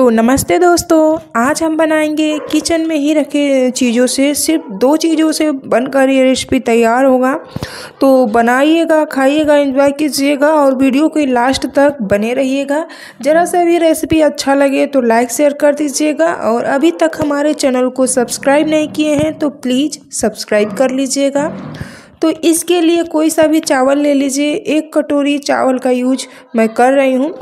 तो नमस्ते दोस्तों आज हम बनाएंगे किचन में ही रखे चीज़ों से सिर्फ दो चीज़ों से बनकर ये रेसिपी तैयार होगा तो बनाइएगा खाइएगा एंजॉय कीजिएगा और वीडियो के लास्ट तक बने रहिएगा ज़रा सा भी रेसिपी अच्छा लगे तो लाइक शेयर कर दीजिएगा और अभी तक हमारे चैनल को सब्सक्राइब नहीं किए हैं तो प्लीज़ सब्सक्राइब कर लीजिएगा तो इसके लिए कोई सा भी चावल ले लीजिए एक कटोरी चावल का यूज मैं कर रही हूँ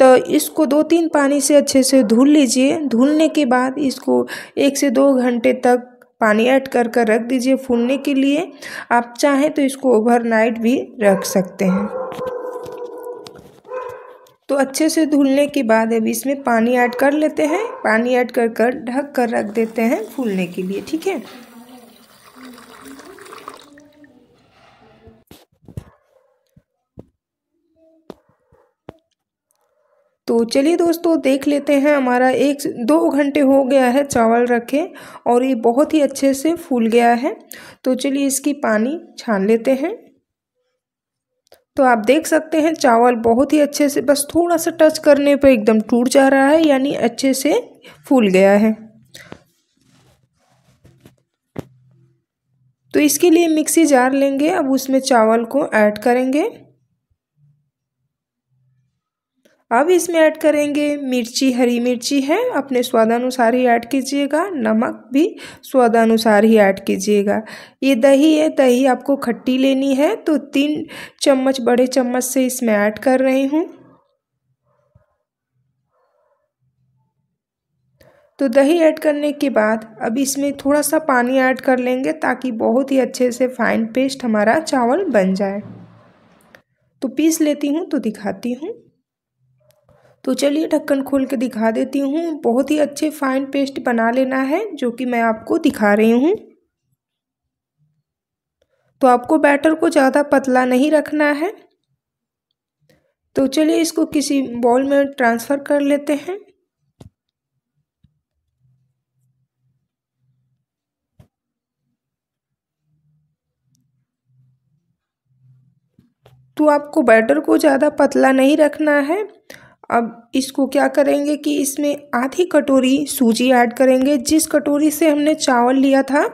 तो इसको दो तीन पानी से अच्छे से धुल लीजिए धुलने के बाद इसको एक से दो घंटे तक पानी ऐड कर कर रख दीजिए फूलने के लिए आप चाहें तो इसको ओवरनाइट भी रख सकते हैं तो अच्छे से धुलने के बाद अब इसमें पानी ऐड कर लेते हैं पानी ऐड कर कर ढक कर रख देते हैं फूलने के लिए ठीक है तो चलिए दोस्तों देख लेते हैं हमारा एक दो घंटे हो गया है चावल रखे और ये बहुत ही अच्छे से फूल गया है तो चलिए इसकी पानी छान लेते हैं तो आप देख सकते हैं चावल बहुत ही अच्छे से बस थोड़ा सा टच करने पर एकदम टूट जा रहा है यानी अच्छे से फूल गया है तो इसके लिए मिक्सी जार लेंगे अब उसमें चावल को ऐड करेंगे अब इसमें ऐड करेंगे मिर्ची हरी मिर्ची है अपने स्वादानुसार ही ऐड कीजिएगा नमक भी स्वादानुसार ही ऐड कीजिएगा ये दही है दही आपको खट्टी लेनी है तो तीन चम्मच बड़े चम्मच से इसमें ऐड कर रही हूँ तो दही ऐड करने के बाद अब इसमें थोड़ा सा पानी ऐड कर लेंगे ताकि बहुत ही अच्छे से फाइन पेस्ट हमारा चावल बन जाए तो पीस लेती हूँ तो दिखाती हूँ तो चलिए ढक्कन खोल के दिखा देती हूँ बहुत ही अच्छे फाइन पेस्ट बना लेना है जो कि मैं आपको दिखा रही हूँ तो आपको बैटर को ज़्यादा पतला नहीं रखना है तो चलिए इसको किसी बॉल में ट्रांसफ़र कर लेते हैं तो आपको बैटर को ज़्यादा पतला नहीं रखना है अब इसको क्या करेंगे कि इसमें आधी कटोरी सूजी ऐड करेंगे जिस कटोरी से हमने चावल लिया था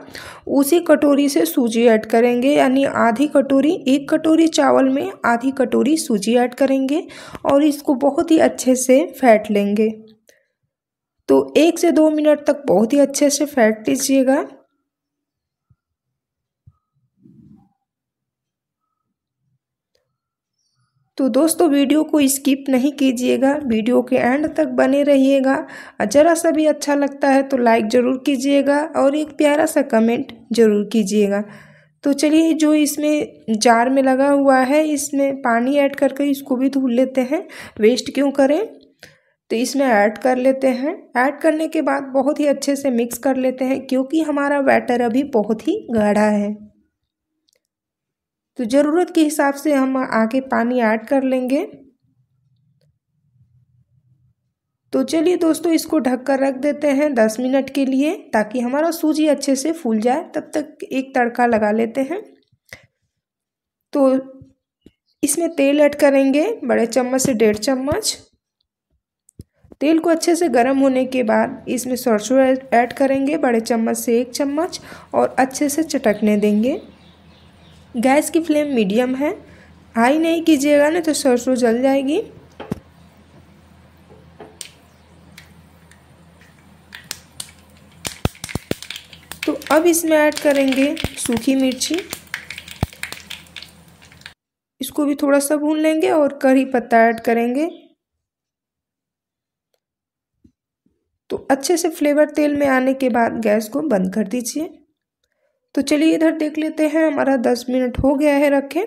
उसी कटोरी से सूजी ऐड करेंगे यानी आधी कटोरी एक कटोरी चावल में आधी कटोरी सूजी ऐड करेंगे और इसको बहुत ही अच्छे से फैट लेंगे तो एक से दो मिनट तक बहुत ही अच्छे से फैट लीजिएगा तो दोस्तों वीडियो को स्किप नहीं कीजिएगा वीडियो के एंड तक बने रहिएगा और ज़रा सा भी अच्छा लगता है तो लाइक ज़रूर कीजिएगा और एक प्यारा सा कमेंट ज़रूर कीजिएगा तो चलिए जो इसमें जार में लगा हुआ है इसमें पानी ऐड करके इसको भी धुल लेते हैं वेस्ट क्यों करें तो इसमें ऐड कर लेते हैं ऐड करने के बाद बहुत ही अच्छे से मिक्स कर लेते हैं क्योंकि हमारा बैटर अभी बहुत ही गाढ़ा है तो ज़रूरत के हिसाब से हम आगे पानी ऐड कर लेंगे तो चलिए दोस्तों इसको ढक कर रख देते हैं दस मिनट के लिए ताकि हमारा सूजी अच्छे से फूल जाए तब तक एक तड़का लगा लेते हैं तो इसमें तेल ऐड करेंगे बड़े चम्मच से डेढ़ चम्मच तेल को अच्छे से गर्म होने के बाद इसमें सरसों ऐड करेंगे बड़े चम्मच से एक चम्मच और अच्छे से चटकने देंगे गैस की फ्लेम मीडियम है हाई नहीं कीजिएगा ना तो सरसों जल जाएगी तो अब इसमें ऐड करेंगे सूखी मिर्ची इसको भी थोड़ा सा भून लेंगे और करी पत्ता ऐड करेंगे तो अच्छे से फ्लेवर तेल में आने के बाद गैस को बंद कर दीजिए तो चलिए इधर देख लेते हैं हमारा दस मिनट हो गया है रखें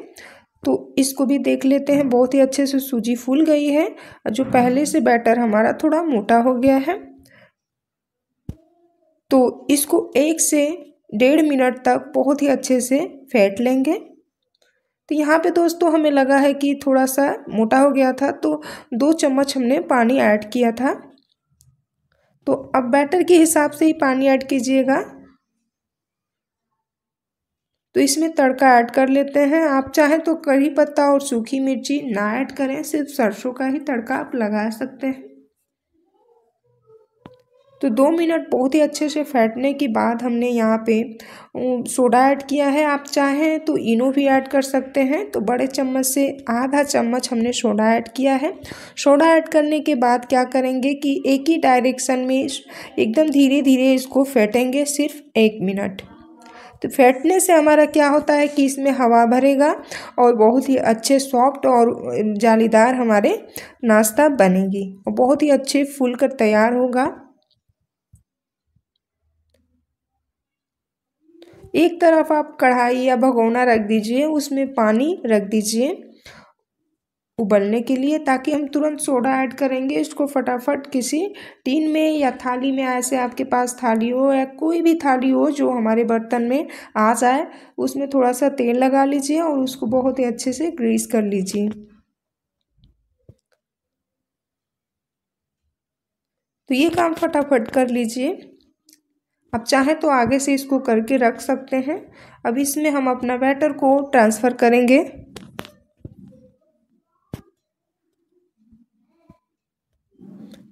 तो इसको भी देख लेते हैं बहुत ही अच्छे से सूजी फूल गई है जो पहले से बैटर हमारा थोड़ा मोटा हो गया है तो इसको एक से डेढ़ मिनट तक बहुत ही अच्छे से फेंट लेंगे तो यहाँ पे दोस्तों हमें लगा है कि थोड़ा सा मोटा हो गया था तो दो चम्मच हमने पानी ऐड किया था तो अब बैटर के हिसाब से ही पानी ऐड कीजिएगा तो इसमें तड़का ऐड कर लेते हैं आप चाहें तो करी पत्ता और सूखी मिर्ची ना ऐड करें सिर्फ सरसों का ही तड़का आप लगा सकते हैं तो दो मिनट बहुत ही अच्छे से फैटने के बाद हमने यहाँ पे सोडा ऐड किया है आप चाहें तो इनो भी ऐड कर सकते हैं तो बड़े चम्मच से आधा चम्मच हमने सोडा ऐड किया है सोडा ऐड करने के बाद क्या करेंगे कि एक ही डायरेक्शन में एकदम धीरे धीरे इसको फेंटेंगे सिर्फ एक मिनट तो फैटने से हमारा क्या होता है कि इसमें हवा भरेगा और बहुत ही अच्छे सॉफ्ट और जालीदार हमारे नाश्ता बनेगी और बहुत ही अच्छे फूल कर तैयार होगा एक तरफ आप कढ़ाई या भगोना रख दीजिए उसमें पानी रख दीजिए उबलने के लिए ताकि हम तुरंत सोडा ऐड करेंगे इसको फटाफट किसी टीन में या थाली में ऐसे आपके पास थाली हो या कोई भी थाली हो जो हमारे बर्तन में आ जाए उसमें थोड़ा सा तेल लगा लीजिए और उसको बहुत ही अच्छे से ग्रीस कर लीजिए तो ये काम फटाफट कर लीजिए आप चाहें तो आगे से इसको करके रख सकते हैं अब इसमें हम अपना बैटर को ट्रांसफ़र करेंगे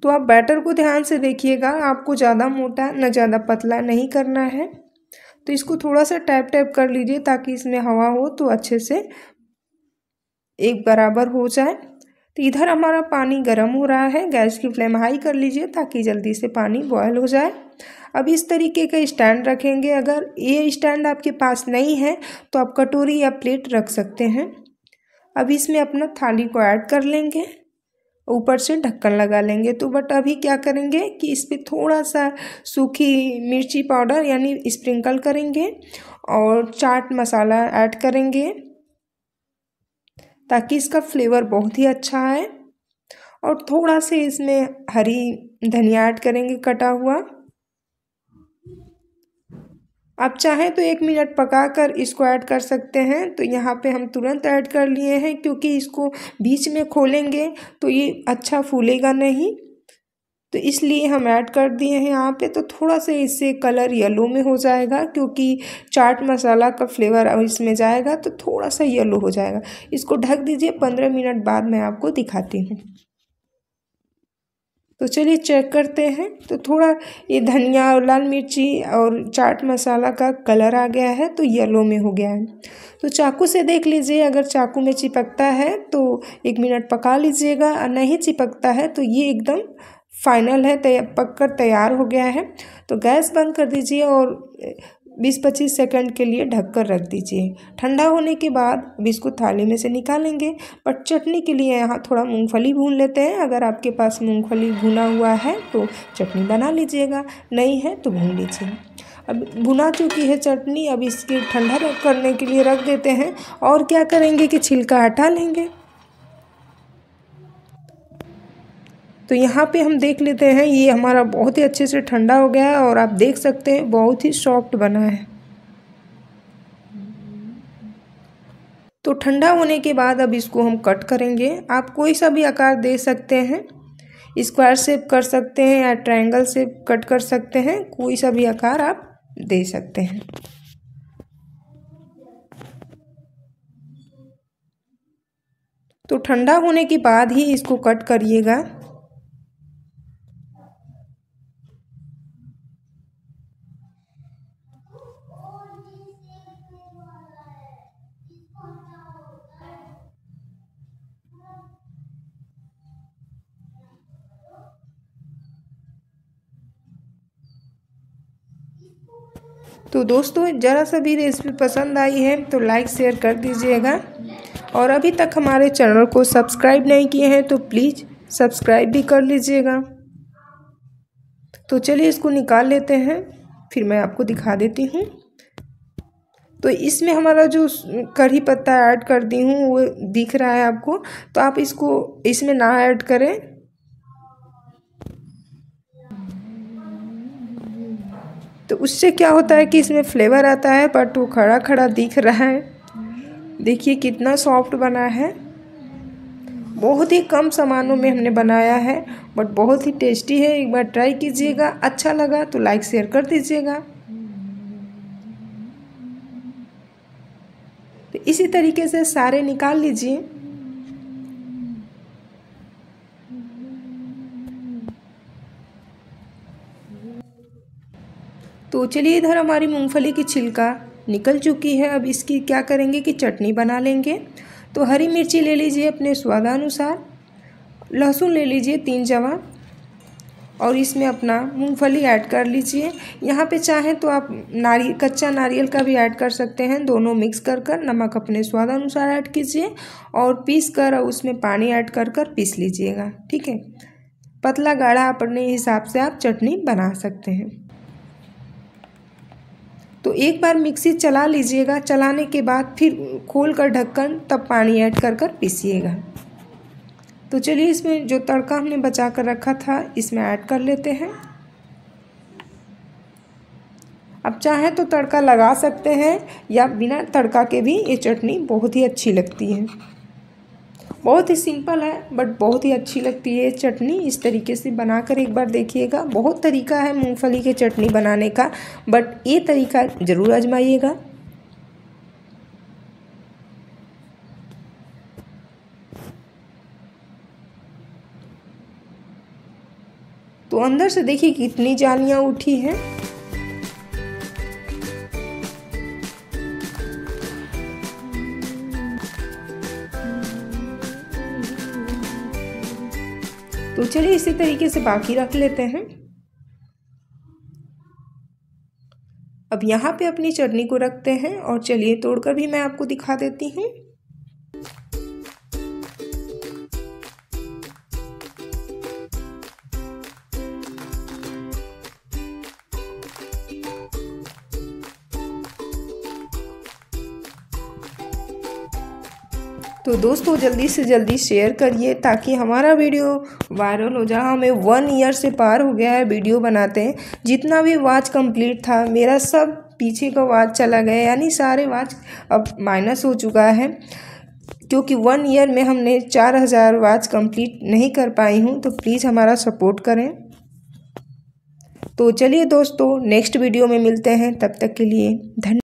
तो आप बैटर को ध्यान से देखिएगा आपको ज़्यादा मोटा ना ज़्यादा पतला नहीं करना है तो इसको थोड़ा सा टैप टैप कर लीजिए ताकि इसमें हवा हो तो अच्छे से एक बराबर हो जाए तो इधर हमारा पानी गर्म हो रहा है गैस की फ्लेम हाई कर लीजिए ताकि जल्दी से पानी बॉयल हो जाए अब इस तरीके का स्टैंड रखेंगे अगर ये स्टैंड आपके पास नहीं है तो आप कटोरी या प्लेट रख सकते हैं अब इसमें अपना थाली को ऐड कर लेंगे ऊपर से ढक्कन लगा लेंगे तो बट अभी क्या करेंगे कि इस पर थोड़ा सा सूखी मिर्ची पाउडर यानी स्प्रिंकल करेंगे और चाट मसाला ऐड करेंगे ताकि इसका फ्लेवर बहुत ही अच्छा आए और थोड़ा से इसमें हरी धनिया ऐड करेंगे कटा हुआ आप चाहें तो एक मिनट पका कर इसको ऐड कर सकते हैं तो यहाँ पे हम तुरंत ऐड कर लिए हैं क्योंकि इसको बीच में खोलेंगे तो ये अच्छा फूलेगा नहीं तो इसलिए हम ऐड कर दिए हैं यहाँ पे तो थोड़ा सा इससे कलर येलो में हो जाएगा क्योंकि चाट मसाला का फ्लेवर अब इसमें जाएगा तो थोड़ा सा येलो हो जाएगा इसको ढक दीजिए पंद्रह मिनट बाद मैं आपको दिखाती हूँ तो चलिए चेक करते हैं तो थोड़ा ये धनिया और लाल मिर्ची और चाट मसाला का कलर आ गया है तो येलो में हो गया है तो चाकू से देख लीजिए अगर चाकू में चिपकता है तो एक मिनट पका लीजिएगा और नहीं चिपकता है तो ये एकदम फाइनल है तैयार पक कर तैयार हो गया है तो गैस बंद कर दीजिए और 20-25 सेकंड के लिए ढककर रख दीजिए ठंडा होने के बाद अब इसको थाली में से निकालेंगे पर चटनी के लिए यहाँ थोड़ा मूंगफली भून लेते हैं अगर आपके पास मूंगफली भुना हुआ है तो चटनी बना लीजिएगा नहीं है तो भून लीजिए अब भुना चुकी है चटनी अब इसकी ठंडा करने के लिए रख देते हैं और क्या करेंगे कि छिलका हटा लेंगे तो यहाँ पे हम देख लेते हैं ये हमारा बहुत ही अच्छे से ठंडा हो गया है और आप देख सकते हैं बहुत ही सॉफ्ट बना है तो ठंडा होने के बाद अब इसको हम कट करेंगे आप कोई सा भी आकार दे सकते हैं स्क्वायर शेप कर सकते हैं या ट्रायंगल शेप कट कर सकते हैं कोई सा भी आकार आप दे सकते हैं तो ठंडा होने के बाद ही इसको कट करिएगा तो दोस्तों ज़रा सा भी रेसिपी पसंद आई है तो लाइक शेयर कर दीजिएगा और अभी तक हमारे चैनल को सब्सक्राइब नहीं किए हैं तो प्लीज़ सब्सक्राइब भी कर लीजिएगा तो चलिए इसको निकाल लेते हैं फिर मैं आपको दिखा देती हूँ तो इसमें हमारा जो कढ़ी पत्ता ऐड कर दी हूँ वो दिख रहा है आपको तो आप इसको इसमें ना ऐड करें तो उससे क्या होता है कि इसमें फ्लेवर आता है बट वो खड़ा खड़ा दिख रहा है देखिए कितना सॉफ्ट बना है बहुत ही कम सामानों में हमने बनाया है बट बहुत ही टेस्टी है एक बार ट्राई कीजिएगा अच्छा लगा तो लाइक शेयर कर दीजिएगा तो इसी तरीके से सारे निकाल लीजिए तो चलिए इधर हमारी मूंगफली की छिलका निकल चुकी है अब इसकी क्या करेंगे कि चटनी बना लेंगे तो हरी मिर्ची ले लीजिए अपने स्वादानुसार लहसुन ले लीजिए तीन जवा और इसमें अपना मूंगफली ऐड कर लीजिए यहाँ पे चाहें तो आप नारी कच्चा नारियल का भी ऐड कर सकते हैं दोनों मिक्स कर कर नमक अपने स्वाद अनुसार ऐड कीजिए और पीस कर उसमें पानी ऐड कर कर पीस लीजिएगा ठीक है पतला गाढ़ा अपने हिसाब से आप चटनी बना सकते हैं तो एक बार मिक्सी चला लीजिएगा चलाने के बाद फिर खोल कर ढक्कन तब पानी ऐड कर कर पीसीएगा तो चलिए इसमें जो तड़का हमने बचा कर रखा था इसमें ऐड कर लेते हैं अब चाहे तो तड़का लगा सकते हैं या बिना तड़का के भी ये चटनी बहुत ही अच्छी लगती है बहुत ही सिंपल है बट बहुत ही अच्छी लगती है चटनी इस तरीके से बनाकर एक बार देखिएगा बहुत तरीका है मूंगफली के चटनी बनाने का बट ये तरीका ज़रूर आजमाइएगा तो अंदर से देखिए कितनी जालियाँ उठी हैं चलिए इसी तरीके से बाकी रख लेते हैं अब यहाँ पे अपनी चटनी को रखते हैं और चलिए तोड़कर भी मैं आपको दिखा देती हूँ तो दोस्तों जल्दी से जल्दी शेयर करिए ताकि हमारा वीडियो वायरल हो जाए हमें वन ईयर से पार हो गया है वीडियो बनाते हैं जितना भी वाच कंप्लीट था मेरा सब पीछे का वाच चला गया यानी सारे वाच अब माइनस हो चुका है क्योंकि वन ईयर में हमने चार हज़ार वाच कंप्लीट नहीं कर पाई हूँ तो प्लीज़ हमारा सपोर्ट करें तो चलिए दोस्तों नेक्स्ट वीडियो में मिलते हैं तब तक के लिए धन्यवाद